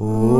Oh.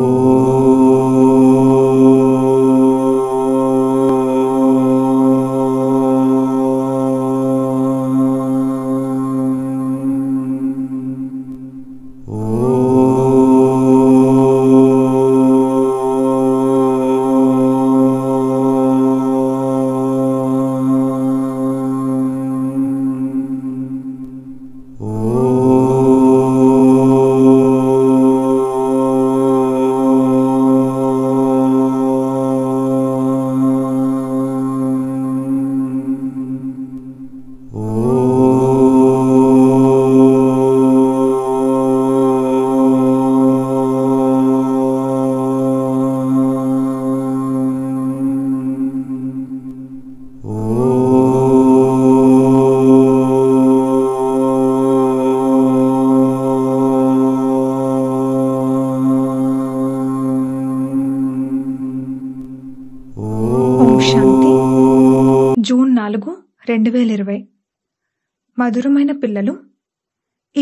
మధురమైన పిల్లలు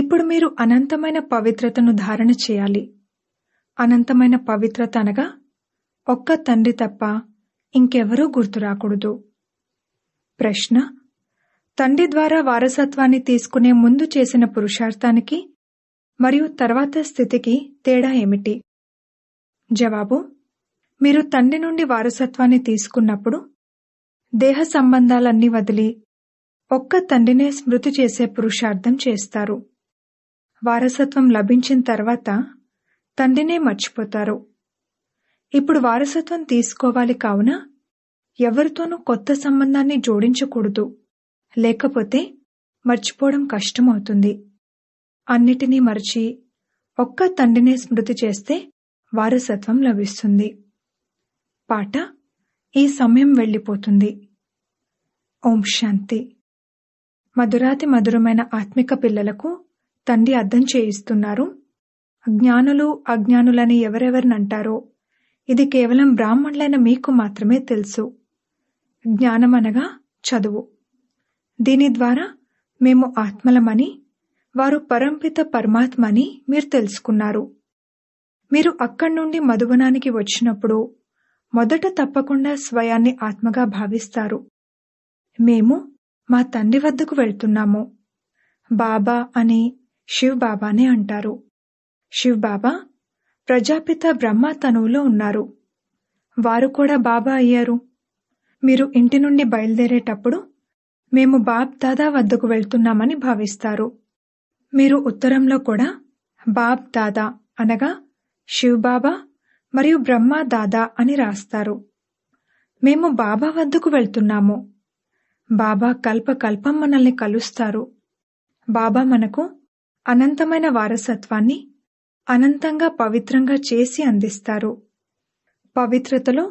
ఇప్పుడు మీరు అనంతమైన పవిత్రతను ధారణ చేయాలి అనంతమైన పవిత్రత అనగా ఒక్క తండ్రి తప్ప ఇంకెవరూ గుర్తురాకూడదు ప్రశ్న తండ్రి ద్వారా వారసత్వాన్ని తీసుకునే ముందు చేసిన పురుషార్థానికి మరియు తర్వాత స్థితికి తేడా ఏమిటి జవాబు మీరు తండ్రి నుండి వారసత్వాన్ని తీసుకున్నప్పుడు దేహ సంబంధాలన్నీ వదిలి ఒక్క తండ్రినే స్మృతి చేసే పురుషార్థం చేస్తారు వారసత్వం లభించిన తర్వాత తండ్రినే మర్చిపోతారు ఇప్పుడు వారసత్వం తీసుకోవాలి కావున ఎవరితోనూ కొత్త సంబంధాన్ని జోడించకూడదు లేకపోతే మర్చిపోవడం కష్టమవుతుంది అన్నిటినీ మరచి ఒక్క తండ్రినే స్మృతి చేస్తే వారసత్వం లభిస్తుంది పాట ఈ సమయం వెళ్ళిపోతుంది ఓం శాంతి మధురాతి మధురమైన ఆత్మిక పిల్లలకు తండ్రి అర్థం చేయిస్తున్నారు జ్ఞానులు అజ్ఞానులని ఎవరెవరినంటారో ఇది కేవలం బ్రాహ్మణులైన మీకు మాత్రమే తెలుసు జ్ఞానమనగా చదువు దీని ద్వారా మేము ఆత్మలమని వారు పరంపిత పరమాత్మని మీరు తెలుసుకున్నారు మీరు అక్కడి నుండి మధువనానికి వచ్చినప్పుడు మొదట తప్పకుండా స్వయాన్ని ఆత్మగా భావిస్తారు మేము మా తండ్రి వద్దకు వెళ్తున్నాము బాబా అని శివ్ బాబానే అంటారు శివ్ బాబా ప్రజాపిత బ్రహ్మ తనువులో ఉన్నారు వారు కూడా బాబా అయ్యారు మీరు ఇంటి నుండి బయలుదేరేటప్పుడు మేము బాబ్ దాదా వద్దకు వెళ్తున్నామని భావిస్తారు మీరు ఉత్తరంలో కూడా బాబ్ దాదా అనగా శివ్ బాబా మరియు బ్రహ్మ దాదా అని రాస్తారు మేము బాబా వద్దకు వెళ్తున్నాము బాబా కల్పకల్పం మనల్ని కలుస్తారు బాబా మనకు అనంతమైన వారసత్వాన్ని అనంతంగా పవిత్రంగా చేసి అందిస్తారు పవిత్రతలో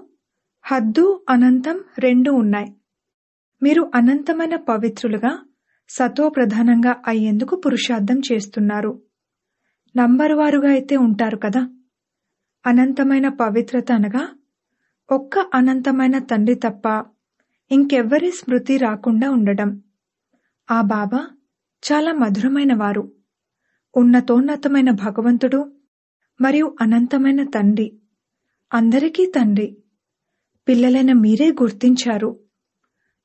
హద్దు అనంతం రెండు ఉన్నాయి మీరు అనంతమైన పవిత్రులుగా ప్రధానంగా అయ్యేందుకు పురుషార్థం చేస్తున్నారు నంబరువారుగా అయితే ఉంటారు కదా అనంతమైన పవిత్రత అనగా ఒక్క అనంతమైన తండ్రి తప్ప ఇంకెవ్వరి స్మృతి రాకుండా ఉండటం ఆ బాబా చాలా మధురమైనవారు ఉన్నతోన్నతమైన భగవంతుడు మరియు అనంతమైన తండ్రి అందరికీ తండ్రి పిల్లలైన మీరే గుర్తించారు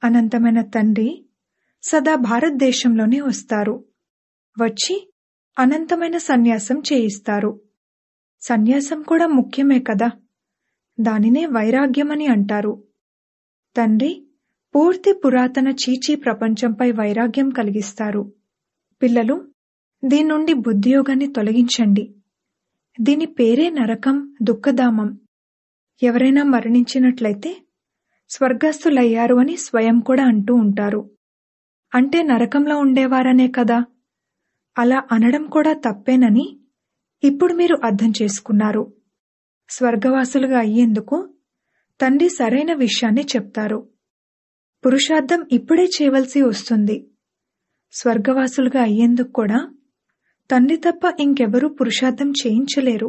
అనంతమైన తండ్రి సదా భారతదేశంలోనే వస్తారు వచ్చి అనంతమైన సన్యాసం చేయిస్తారు సన్యాసం కూడా ముఖ్యమే కదా దానినే వైరాగ్యమని అంటారు తండ్రి పూర్తి పురాతన చీచీ ప్రపంచంపై వైరాగ్యం కలిగిస్తారు పిల్లలు నుండి బుద్ధియోగాన్ని తొలగించండి దీని పేరే నరకం దుఃఖధామం ఎవరైనా మరణించినట్లయితే స్వర్గస్థులయ్యారు అని స్వయం కూడా అంటూ ఉంటారు అంటే నరకంలో ఉండేవారనే కదా అలా అనడం కూడా తప్పేనని ఇప్పుడు మీరు అర్థం చేసుకున్నారు స్వర్గవాసులుగా అయ్యేందుకు తండ్రి సరైన విషయాన్ని చెప్తారు పురుషార్థం ఇప్పుడే చేయవలసి వస్తుంది స్వర్గవాసులుగా అయ్యేందుకు కూడా తండ్రి తప్ప ఇంకెవరూ పురుషార్థం చేయించలేరు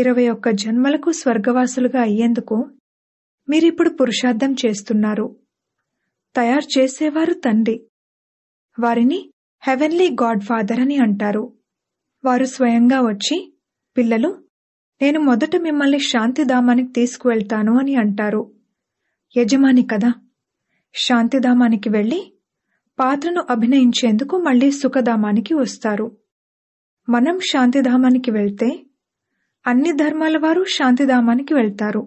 ఇరవై ఒక్క జన్మలకు స్వర్గవాసులుగా అయ్యేందుకు మీరిప్పుడు పురుషార్థం చేస్తున్నారు తయారు చేసేవారు తండ్రి వారిని హెవెన్లీ గాడ్ ఫాదర్ అని అంటారు వారు స్వయంగా వచ్చి పిల్లలు నేను మొదట మిమ్మల్ని శాంతిధామానికి తీసుకువెళ్తాను అని అంటారు యజమాని కదా శాంతిధామానికి వెళ్ళి పాత్రను అభినయించేందుకు మళ్ళీ సుఖధామానికి వస్తారు మనం శాంతిధామానికి వెళ్తే అన్ని ధర్మాల వారు శాంతిధామానికి వెళ్తారు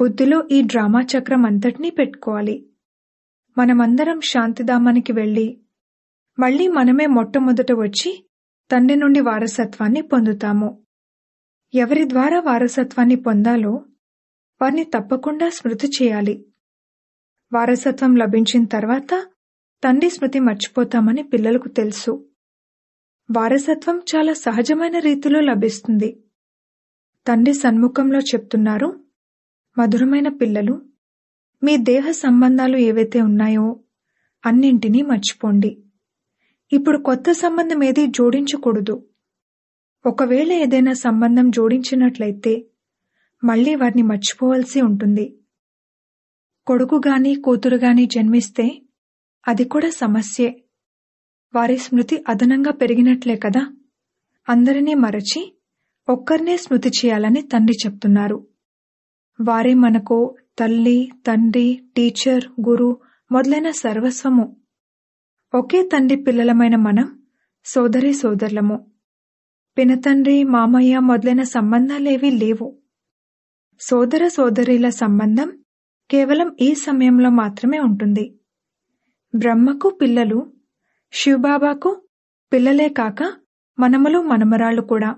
బుద్ధిలో ఈ డ్రామా చక్రం అంతటినీ పెట్టుకోవాలి మనమందరం శాంతిధామానికి వెళ్ళి మళ్ళీ మనమే మొట్టమొదట వచ్చి తండ్రి నుండి వారసత్వాన్ని పొందుతాము ఎవరి ద్వారా వారసత్వాన్ని పొందాలో వారిని తప్పకుండా స్మృతి చేయాలి వారసత్వం లభించిన తర్వాత తండ్రి స్మృతి మర్చిపోతామని పిల్లలకు తెలుసు వారసత్వం చాలా సహజమైన రీతిలో లభిస్తుంది తండ్రి సన్ముఖంలో చెప్తున్నారు మధురమైన పిల్లలు మీ దేహ సంబంధాలు ఏవైతే ఉన్నాయో అన్నింటినీ మర్చిపోండి ఇప్పుడు కొత్త సంబంధం ఏది జోడించకూడదు ఒకవేళ ఏదైనా సంబంధం జోడించినట్లయితే మళ్ళీ వారిని మర్చిపోవలసి ఉంటుంది కొడుకుగాని కూతురుగాని జన్మిస్తే అది కూడా సమస్యే వారి స్మృతి అదనంగా పెరిగినట్లే కదా అందరినీ మరచి ఒక్కరినే స్మృతి చేయాలని తండ్రి చెప్తున్నారు వారే మనకు తల్లి తండ్రి టీచర్ గురు మొదలైన సర్వస్వము ఒకే తండ్రి పిల్లలమైన మనం సోదరి సోదరులము పినతండ్రి మామయ్య మొదలైన సంబంధాలేవీ లేవు సోదర సోదరిల సంబంధం కేవలం ఈ సమయంలో మాత్రమే ఉంటుంది బ్రహ్మకు పిల్లలు శివబాబాకు పిల్లలే కాక మనమలు మనమరాళ్ళు కూడా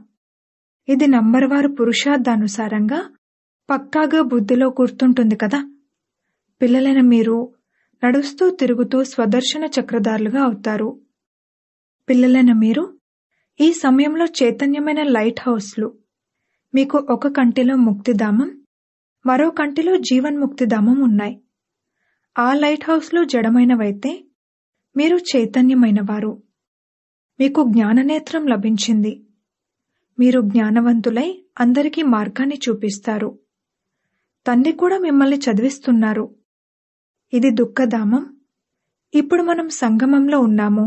ఇది నంబర్వారు పురుషార్థానుసారంగా పక్కాగా బుద్ధిలో గుర్తుంటుంది కదా పిల్లలైన మీరు నడుస్తూ తిరుగుతూ స్వదర్శన చక్రధారులుగా అవుతారు పిల్లలైన మీరు ఈ సమయంలో చైతన్యమైన లైట్ హౌస్లు మీకు ఒక కంటిలో ముక్తిధామం మరో కంటిలో జీవన్ముక్తి దమం ఉన్నాయి ఆ లైట్ హౌస్లో జడమైనవైతే మీరు చైతన్యమైనవారు మీకు జ్ఞాననేత్రం లభించింది మీరు జ్ఞానవంతులై అందరికీ మార్గాన్ని చూపిస్తారు తండ్రి కూడా మిమ్మల్ని చదివిస్తున్నారు ఇది దుఃఖధామం ఇప్పుడు మనం సంగమంలో ఉన్నాము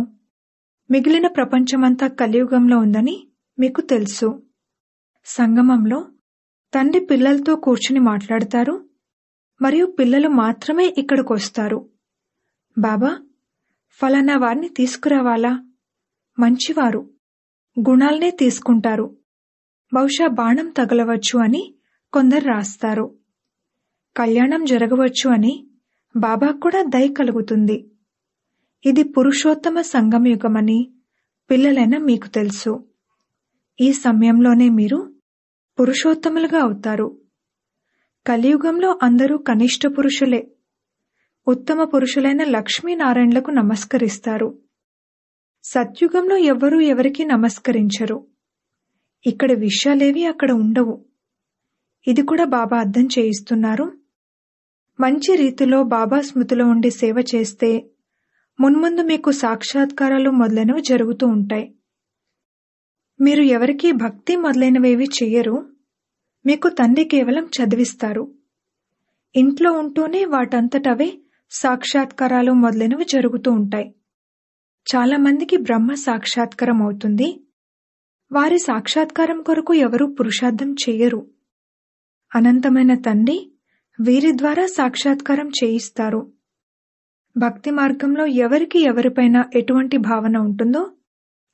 మిగిలిన ప్రపంచమంతా కలియుగంలో ఉందని మీకు తెలుసు సంగమంలో తండ్రి పిల్లలతో కూర్చుని మాట్లాడతారు మరియు పిల్లలు మాత్రమే ఇక్కడికి వస్తారు బాబా ఫలానా వారిని తీసుకురావాలా మంచివారు గుణాలనే తీసుకుంటారు బహుశా బాణం తగలవచ్చు అని కొందరు రాస్తారు కళ్యాణం జరగవచ్చు అని బాబా కూడా దయ కలుగుతుంది ఇది పురుషోత్తమ సంగమయుగమని పిల్లలైన మీకు తెలుసు ఈ సమయంలోనే మీరు పురుషోత్తములుగా అవుతారు కలియుగంలో అందరూ కనిష్ట పురుషులే ఉత్తమ పురుషులైన లక్ష్మీనారాయణులకు నమస్కరిస్తారు సత్యుగంలో ఎవ్వరూ ఎవరికీ నమస్కరించరు ఇక్కడ విషయాలేవి అక్కడ ఉండవు ఇది కూడా బాబా అర్థం చేయిస్తున్నారు మంచి రీతిలో బాబా స్మృతిలో ఉండి సేవ చేస్తే మున్ముందు మీకు సాక్షాత్కారాలు మొదలైనవి జరుగుతూ ఉంటాయి మీరు ఎవరికీ భక్తి మొదలైనవేవి చేయరు మీకు తండ్రి కేవలం చదివిస్తారు ఇంట్లో ఉంటూనే వాటంతటవే సాక్షాత్కారాలు మొదలైనవి జరుగుతూ ఉంటాయి చాలామందికి బ్రహ్మ సాక్షాత్కారం అవుతుంది వారి సాక్షాత్కారం కొరకు ఎవరూ పురుషార్థం చేయరు అనంతమైన తండ్రి వీరి ద్వారా సాక్షాత్కారం చేయిస్తారు భక్తి మార్గంలో ఎవరికి ఎవరిపైన ఎటువంటి భావన ఉంటుందో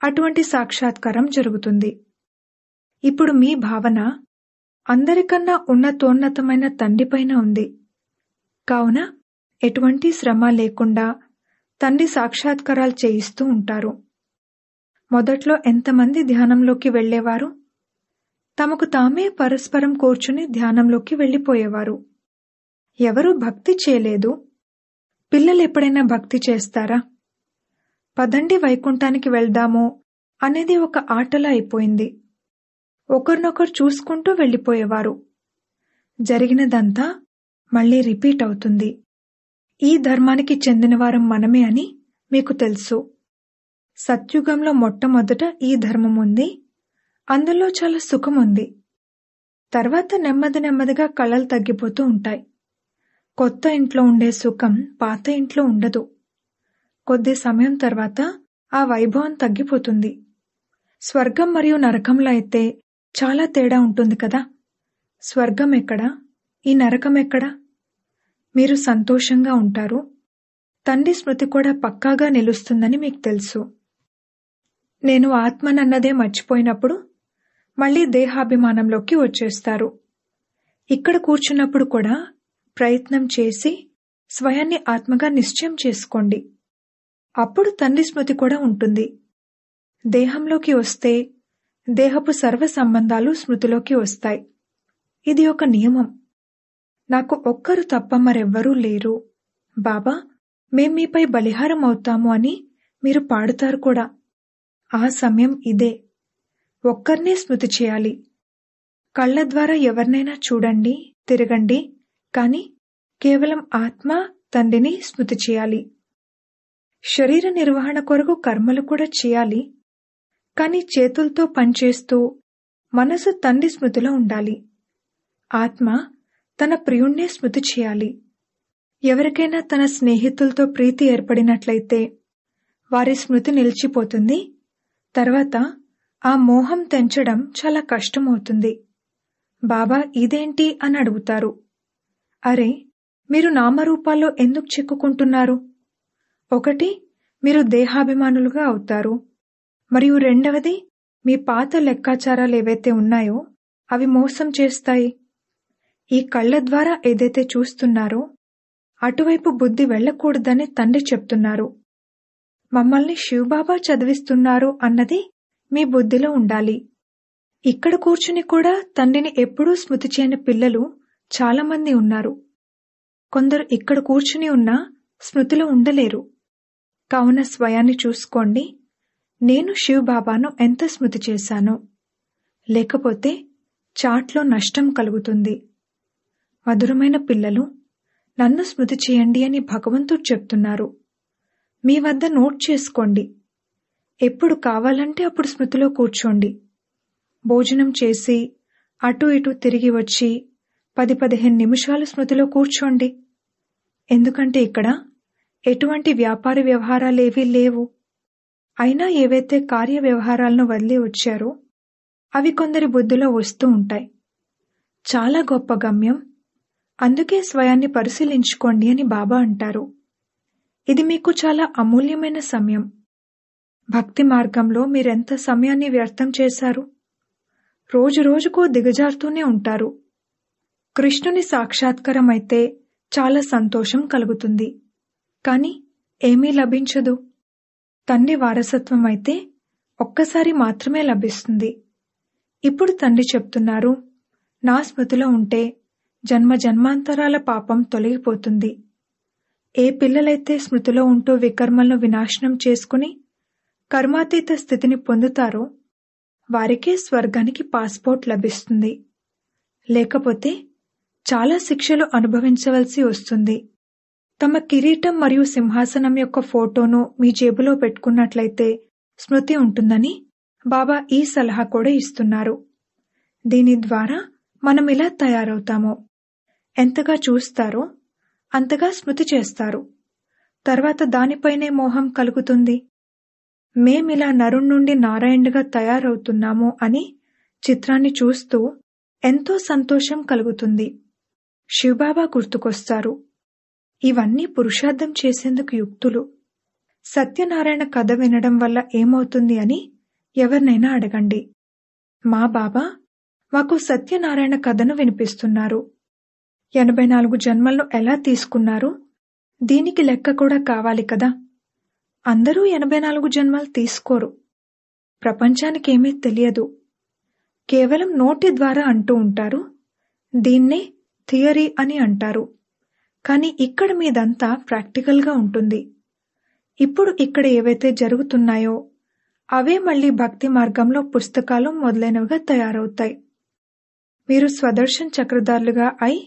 అటువంటి సాక్షాత్కారం జరుగుతుంది ఇప్పుడు మీ భావన అందరికన్నా ఉన్నతోన్నతమైన తండ్రిపైన ఉంది కావున ఎటువంటి శ్రమ లేకుండా తండ్రి సాక్షాత్కారాలు చేయిస్తూ ఉంటారు మొదట్లో ఎంతమంది ధ్యానంలోకి వెళ్లేవారు తమకు తామే పరస్పరం కూర్చుని ధ్యానంలోకి వెళ్ళిపోయేవారు ఎవరూ భక్తి చేయలేదు పిల్లలు ఎప్పుడైనా భక్తి చేస్తారా పదండి వైకుంఠానికి వెళ్దాము అనేది ఒక ఆటలా అయిపోయింది ఒకరినొకరు చూసుకుంటూ వెళ్ళిపోయేవారు జరిగినదంతా మళ్లీ రిపీట్ అవుతుంది ఈ ధర్మానికి చెందినవారం మనమే అని మీకు తెలుసు సత్యుగంలో మొట్టమొదట ఈ ధర్మం ఉంది అందులో చాలా సుఖం ఉంది తర్వాత నెమ్మది నెమ్మదిగా కళలు తగ్గిపోతూ ఉంటాయి కొత్త ఇంట్లో ఉండే సుఖం పాత ఇంట్లో ఉండదు కొద్ది సమయం తర్వాత ఆ వైభవం తగ్గిపోతుంది స్వర్గం మరియు నరకంలో అయితే చాలా తేడా ఉంటుంది కదా స్వర్గం ఎక్కడా ఈ నరకం ఎక్కడా మీరు సంతోషంగా ఉంటారు తండ్రి స్మృతి కూడా పక్కాగా నిలుస్తుందని మీకు తెలుసు నేను ఆత్మనన్నదే మర్చిపోయినప్పుడు మళ్ళీ దేహాభిమానంలోకి వచ్చేస్తారు ఇక్కడ కూర్చున్నప్పుడు కూడా ప్రయత్నం చేసి స్వయాన్ని ఆత్మగా నిశ్చయం చేసుకోండి అప్పుడు తండ్రి స్మృతి కూడా ఉంటుంది దేహంలోకి వస్తే దేహపు సర్వ సంబంధాలు స్మృతిలోకి వస్తాయి ఇది ఒక నియమం నాకు ఒక్కరు తప్ప మరెవ్వరూ లేరు బాబా మేం మీపై బలిహారం అవుతాము అని మీరు పాడుతారు కూడా ఆ సమయం ఇదే ఒక్కరినే స్మృతి చేయాలి కళ్ళ ద్వారా ఎవరినైనా చూడండి తిరగండి కానీ కేవలం ఆత్మ తండ్రిని స్మృతి చేయాలి శరీర నిర్వహణ కొరకు కర్మలు కూడా చేయాలి కానీ చేతులతో పనిచేస్తూ మనసు తండ్రి స్మృతిలో ఉండాలి ఆత్మ తన ప్రియుణ్ణే స్మృతి చేయాలి ఎవరికైనా తన స్నేహితులతో ప్రీతి ఏర్పడినట్లయితే వారి స్మృతి నిలిచిపోతుంది తర్వాత ఆ మోహం తెంచడం చాలా కష్టమవుతుంది బాబా ఇదేంటి అని అడుగుతారు అరే మీరు నామరూపాల్లో ఎందుకు చిక్కుకుంటున్నారు ఒకటి మీరు దేహాభిమానులుగా అవుతారు మరియు రెండవది మీ పాత లెక్కాచారాలు ఏవైతే ఉన్నాయో అవి మోసం చేస్తాయి ఈ కళ్ళ ద్వారా ఏదైతే చూస్తున్నారో అటువైపు బుద్ధి వెళ్ళకూడదని తండ్రి చెప్తున్నారు మమ్మల్ని శివబాబా చదివిస్తున్నారు అన్నది మీ బుద్ధిలో ఉండాలి ఇక్కడ కూర్చుని కూడా తండ్రిని ఎప్పుడూ స్మృతి చేయని పిల్లలు చాలామంది ఉన్నారు కొందరు ఇక్కడ కూర్చుని ఉన్నా స్మృతిలో ఉండలేరు కావున స్వయాన్ని చూసుకోండి నేను శివబాబాను ఎంత స్మృతి చేశాను లేకపోతే చాట్లో నష్టం కలుగుతుంది మధురమైన పిల్లలు నన్ను స్మృతి చేయండి అని భగవంతుడు చెప్తున్నారు మీ వద్ద నోట్ చేసుకోండి ఎప్పుడు కావాలంటే అప్పుడు స్మృతిలో కూర్చోండి భోజనం చేసి అటు ఇటు తిరిగి వచ్చి పది పదిహేను నిమిషాలు స్మృతిలో కూర్చోండి ఎందుకంటే ఇక్కడ ఎటువంటి వ్యాపార వ్యవహారాలేవీ లేవు అయినా ఏవైతే కార్య వ్యవహారాలను వదిలి వచ్చారో అవి కొందరి బుద్ధిలో వస్తూ ఉంటాయి చాలా గొప్ప గమ్యం అందుకే స్వయాన్ని పరిశీలించుకోండి అని బాబా అంటారు ఇది మీకు చాలా అమూల్యమైన సమయం భక్తి మార్గంలో మీరెంత సమయాన్ని వ్యర్థం చేశారు రోజు రోజుకు దిగజారుతూనే ఉంటారు కృష్ణుని సాక్షాత్కారం అయితే చాలా సంతోషం కలుగుతుంది కానీ ఏమీ లభించదు తండ్రి వారసత్వం అయితే ఒక్కసారి మాత్రమే లభిస్తుంది ఇప్పుడు తండ్రి చెప్తున్నారు నా స్మృతిలో ఉంటే జన్మ జన్మాంతరాల పాపం తొలగిపోతుంది ఏ పిల్లలైతే స్మృతిలో ఉంటూ వికర్మలను వినాశనం చేసుకుని కర్మాతీత స్థితిని పొందుతారో వారికే స్వర్గానికి పాస్పోర్ట్ లభిస్తుంది లేకపోతే చాలా శిక్షలు అనుభవించవలసి వస్తుంది తమ కిరీటం మరియు సింహాసనం యొక్క ఫోటోను మీ జేబులో పెట్టుకున్నట్లయితే స్మృతి ఉంటుందని బాబా ఈ సలహా కూడా ఇస్తున్నారు దీని ద్వారా మనం ఇలా తయారవుతాము ఎంతగా చూస్తారో అంతగా స్మృతి చేస్తారు తర్వాత దానిపైనే మోహం కలుగుతుంది మేమిలా నరుణ్ నుండి నారాయణుడిగా తయారవుతున్నాము అని చిత్రాన్ని చూస్తూ ఎంతో సంతోషం కలుగుతుంది శివబాబా గుర్తుకొస్తారు ఇవన్నీ పురుషార్థం చేసేందుకు యుక్తులు సత్యనారాయణ కథ వినడం వల్ల ఏమవుతుంది అని ఎవరినైనా అడగండి మా బాబా మాకు సత్యనారాయణ కథను వినిపిస్తున్నారు ఎనభై నాలుగు జన్మలను ఎలా తీసుకున్నారు దీనికి లెక్క కూడా కావాలి కదా అందరూ ఎనభై నాలుగు జన్మలు తీసుకోరు ప్రపంచానికి ఏమీ తెలియదు కేవలం నోటి ద్వారా అంటూ ఉంటారు దీన్నే థియరీ అని అంటారు కానీ ఇక్కడ మీదంతా ప్రాక్టికల్గా ఉంటుంది ఇప్పుడు ఇక్కడ ఏవైతే జరుగుతున్నాయో అవే మళ్ళీ భక్తి మార్గంలో పుస్తకాలు మొదలైనవిగా తయారవుతాయి మీరు స్వదర్శన్ చక్రధారులుగా అయి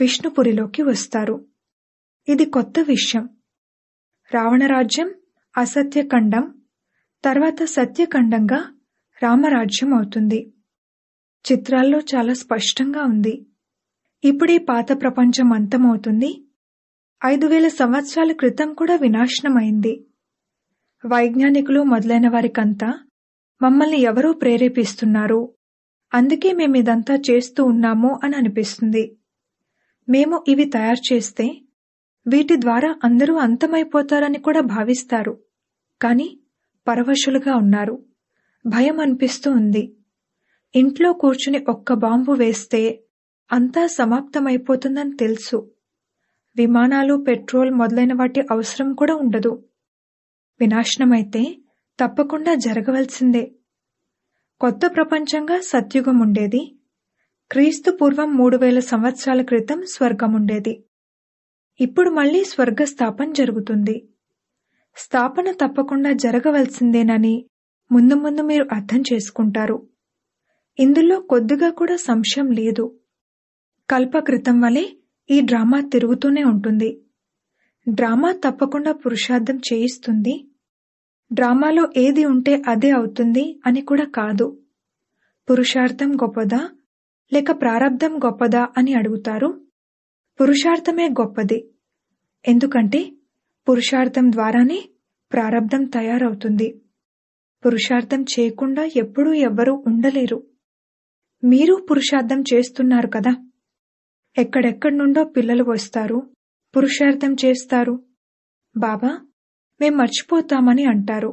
విష్ణుపురిలోకి వస్తారు ఇది కొత్త విషయం రావణరాజ్యం అసత్యఖండం తర్వాత సత్యఖండంగా రామరాజ్యం అవుతుంది చిత్రాల్లో చాలా స్పష్టంగా ఉంది ఇప్పుడే పాత ప్రపంచం అంతమవుతుంది ఐదు వేల సంవత్సరాల క్రితం కూడా వినాశనమైంది వైజ్ఞానికులు మొదలైన వారికంతా మమ్మల్ని ఎవరో ప్రేరేపిస్తున్నారు అందుకే మేమిదంతా చేస్తూ ఉన్నాము అని అనిపిస్తుంది మేము ఇవి తయారు చేస్తే వీటి ద్వారా అందరూ అంతమైపోతారని కూడా భావిస్తారు కాని పరవశులుగా ఉన్నారు భయం అనిపిస్తూ ఉంది ఇంట్లో కూర్చుని ఒక్క బాంబు వేస్తే అంతా సమాప్తమైపోతుందని తెలుసు. విమానాలు, పెట్రోల్ మొదలైన వాటి అవసరం కూడా ఉండదు. వినాశనమైతే తప్పకుండా జరగవలసిందే. కొత్త ప్రపంచంగా ఉండేది క్రీస్తు పూర్వం మూడు వేల సంవత్సరాల క్రితం స్వర్గముండేది. ఇప్పుడు మళ్లీ స్వర్గస్థాపన జరుగుతుంది. స్థాపన తప్పకుండా జరగవలసిందేనని ముందు ముందు మీరు అర్థం చేసుకుంటారు. ఇందులో కొద్దిగా కూడా సంశయం లేదు. కల్పకృతం వలె ఈ డ్రామా తిరుగుతూనే ఉంటుంది డ్రామా తప్పకుండా పురుషార్థం చేయిస్తుంది డ్రామాలో ఏది ఉంటే అదే అవుతుంది అని కూడా కాదు పురుషార్థం గొప్పదా లేక ప్రారంధం గొప్పదా అని అడుగుతారు పురుషార్థమే గొప్పది ఎందుకంటే పురుషార్థం ద్వారానే ప్రారంధం తయారవుతుంది పురుషార్థం చేయకుండా ఎప్పుడూ ఎవ్వరూ ఉండలేరు మీరు పురుషార్థం చేస్తున్నారు కదా ఎక్కడెక్కడి నుండో పిల్లలు వస్తారు పురుషార్థం చేస్తారు బాబా మేం మర్చిపోతామని అంటారు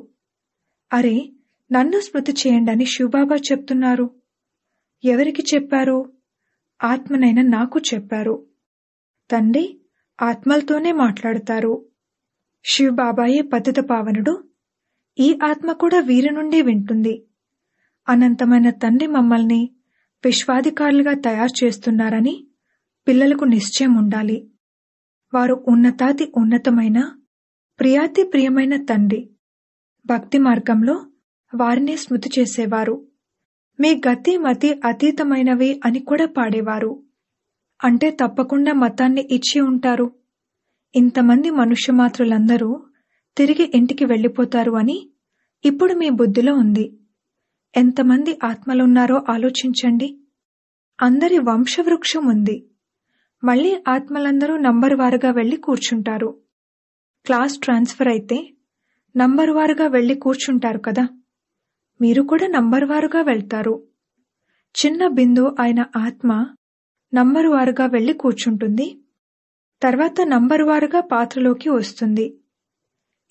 అరే నన్ను స్మృతి చేయండని శివబాబా చెప్తున్నారు ఎవరికి చెప్పారు ఆత్మనైన నాకు చెప్పారు తండ్రి ఆత్మలతోనే మాట్లాడతారు శివబాబాయే పద్ధత పావనుడు ఈ ఆత్మ కూడా వీరి నుండే వింటుంది అనంతమైన తండ్రి మమ్మల్ని విశ్వాధికారులుగా తయారు చేస్తున్నారని పిల్లలకు నిశ్చయం ఉండాలి వారు ఉన్నతాతి ఉన్నతమైన ప్రియాతి ప్రియమైన తండ్రి భక్తి మార్గంలో వారినే స్మృతి చేసేవారు మీ గతి మతి అతీతమైనవి అని కూడా పాడేవారు అంటే తప్పకుండా మతాన్ని ఇచ్చి ఉంటారు ఇంతమంది మనుష్యమాతృలందరూ తిరిగి ఇంటికి వెళ్ళిపోతారు అని ఇప్పుడు మీ బుద్ధిలో ఉంది ఎంతమంది ఆత్మలున్నారో ఆలోచించండి అందరి వంశవృక్షం ఉంది మళ్లీ ఆత్మలందరూ నంబర్ వారుగా వెళ్లి కూర్చుంటారు క్లాస్ ట్రాన్స్ఫర్ అయితే నంబర్ వారుగా వెళ్లి కూర్చుంటారు కదా మీరు కూడా నంబర్ వారుగా వెళ్తారు చిన్న బిందు ఆయన ఆత్మ నంబరు వారుగా వెళ్లి కూర్చుంటుంది తర్వాత నంబరు వారుగా పాత్రలోకి వస్తుంది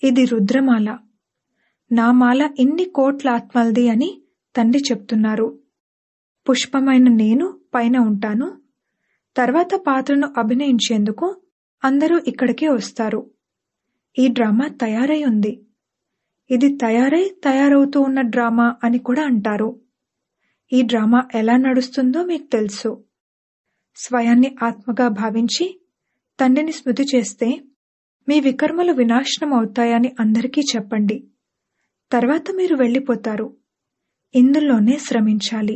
ఇది రుద్రమాల నా మాల ఇన్ని కోట్ల ఆత్మలది అని తండ్రి చెప్తున్నారు పుష్పమైన నేను పైన ఉంటాను తర్వాత పాత్రను అభినయించేందుకు అందరూ ఇక్కడికే వస్తారు ఈ డ్రామా తయారై ఉంది ఇది తయారై తయారవుతూ ఉన్న డ్రామా అని కూడా అంటారు ఈ డ్రామా ఎలా నడుస్తుందో మీకు తెలుసు స్వయాన్ని ఆత్మగా భావించి తండ్రిని స్మృతి చేస్తే మీ వికర్మలు వినాశనం అవుతాయని అందరికీ చెప్పండి తర్వాత మీరు వెళ్ళిపోతారు ఇందులోనే శ్రమించాలి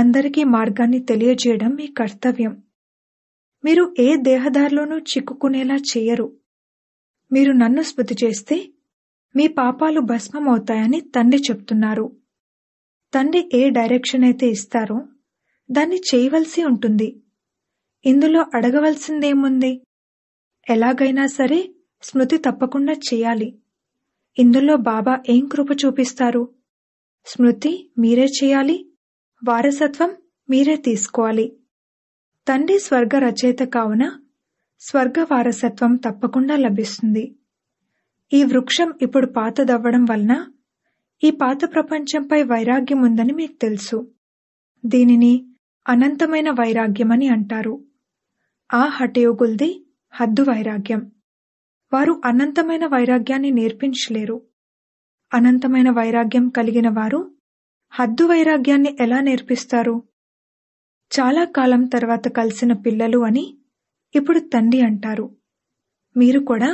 అందరికీ మార్గాన్ని తెలియజేయడం మీ కర్తవ్యం మీరు ఏ దేహదారిలోనూ చిక్కుకునేలా చేయరు మీరు నన్ను స్మృతి చేస్తే మీ పాపాలు భస్మమవుతాయని తండ్రి చెప్తున్నారు తండ్రి ఏ డైరెక్షన్ అయితే ఇస్తారో దాన్ని చేయవలసి ఉంటుంది ఇందులో అడగవలసిందేముంది ఎలాగైనా సరే స్మృతి తప్పకుండా చేయాలి ఇందులో బాబా ఏం కృప చూపిస్తారు స్మృతి మీరే చేయాలి వారసత్వం మీరే తీసుకోవాలి తండ్రి స్వర్గ రచయిత కావున స్వర్గ వారసత్వం తప్పకుండా లభిస్తుంది ఈ వృక్షం ఇప్పుడు పాతదవ్వడం వలన ఈ పాత ప్రపంచంపై వైరాగ్యం ఉందని మీకు తెలుసు దీనిని అనంతమైన వైరాగ్యమని అంటారు ఆ హఠయోగుల్ది హద్దు వైరాగ్యం వారు అనంతమైన వైరాగ్యాన్ని నేర్పించలేరు అనంతమైన వైరాగ్యం కలిగిన వారు హద్దు వైరాగ్యాన్ని ఎలా నేర్పిస్తారు చాలా కాలం తర్వాత కలిసిన పిల్లలు అని ఇప్పుడు తండ్రి అంటారు మీరు కూడా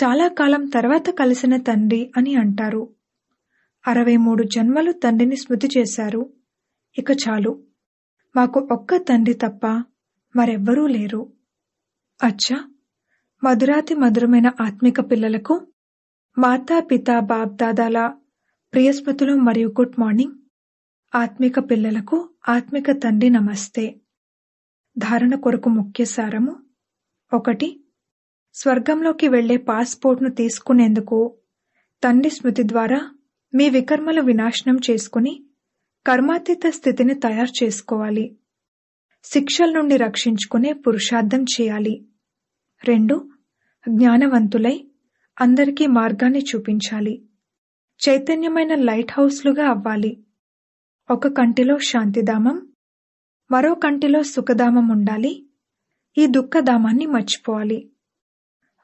చాలా కాలం తర్వాత కలిసిన తండ్రి అని అంటారు అరవై మూడు జన్మలు తండ్రిని స్మృతి చేశారు ఇక చాలు మాకు ఒక్క తండ్రి తప్ప మరెవ్వరూ లేరు అచ్చా మధురాతి మధురమైన ఆత్మిక పిల్లలకు మాతా పిత బాబ్దాదాల ప్రియస్మృతులు మరియు గుడ్ మార్నింగ్ ఆత్మిక పిల్లలకు ఆత్మిక తండ్రి నమస్తే ధారణ కొరకు ముఖ్య సారము ఒకటి స్వర్గంలోకి వెళ్లే పాస్పోర్ట్ను తీసుకునేందుకు తండ్రి స్మృతి ద్వారా మీ వికర్మలు వినాశనం చేసుకుని కర్మాతీత స్థితిని తయారు చేసుకోవాలి శిక్షల నుండి రక్షించుకునే పురుషార్థం చేయాలి రెండు జ్ఞానవంతులై అందరికీ మార్గాన్ని చూపించాలి చైతన్యమైన లైట్ హౌస్లుగా అవ్వాలి ఒక కంటిలో శాంతిధామం మరో కంటిలో సుఖధామం ఉండాలి ఈ దుఃఖధామాన్ని మర్చిపోవాలి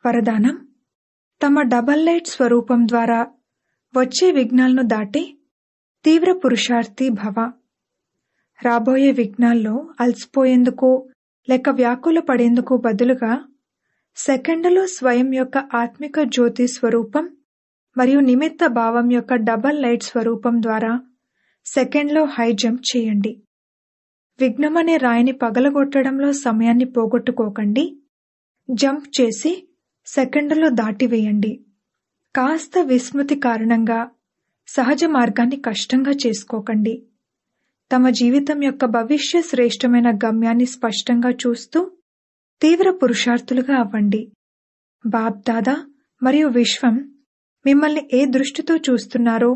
వరదానం తమ డబల్ లైట్ స్వరూపం ద్వారా వచ్చే విఘ్నాలను దాటి తీవ్ర పురుషార్థి భవ రాబోయే విఘ్నాల్లో అలసిపోయేందుకు లేక వ్యాకుల పడేందుకు బదులుగా సెకండ్లో స్వయం యొక్క ఆత్మిక జ్యోతి స్వరూపం మరియు నిమిత్త భావం యొక్క డబల్ లైట్ స్వరూపం ద్వారా సెకండ్లో హై జంప్ చేయండి విఘ్నమనే రాయిని పగలగొట్టడంలో సమయాన్ని పోగొట్టుకోకండి జంప్ చేసి సెకండ్లో దాటివేయండి కాస్త విస్మృతి కారణంగా సహజ మార్గాన్ని కష్టంగా చేసుకోకండి తమ జీవితం యొక్క భవిష్య శ్రేష్టమైన గమ్యాన్ని స్పష్టంగా చూస్తూ తీవ్ర పురుషార్థులుగా అవ్వండి బాబ్దాదా మరియు విశ్వం మిమ్మల్ని ఏ దృష్టితో చూస్తున్నారో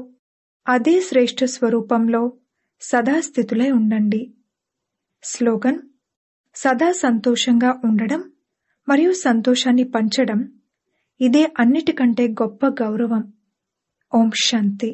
అదే శ్రేష్ఠ స్వరూపంలో సదా ఉండండి స్లోగన్ సదా సంతోషంగా ఉండడం మరియు సంతోషాన్ని పంచడం ఇదే అన్నిటికంటే గొప్ప గౌరవం ఓం శాంతి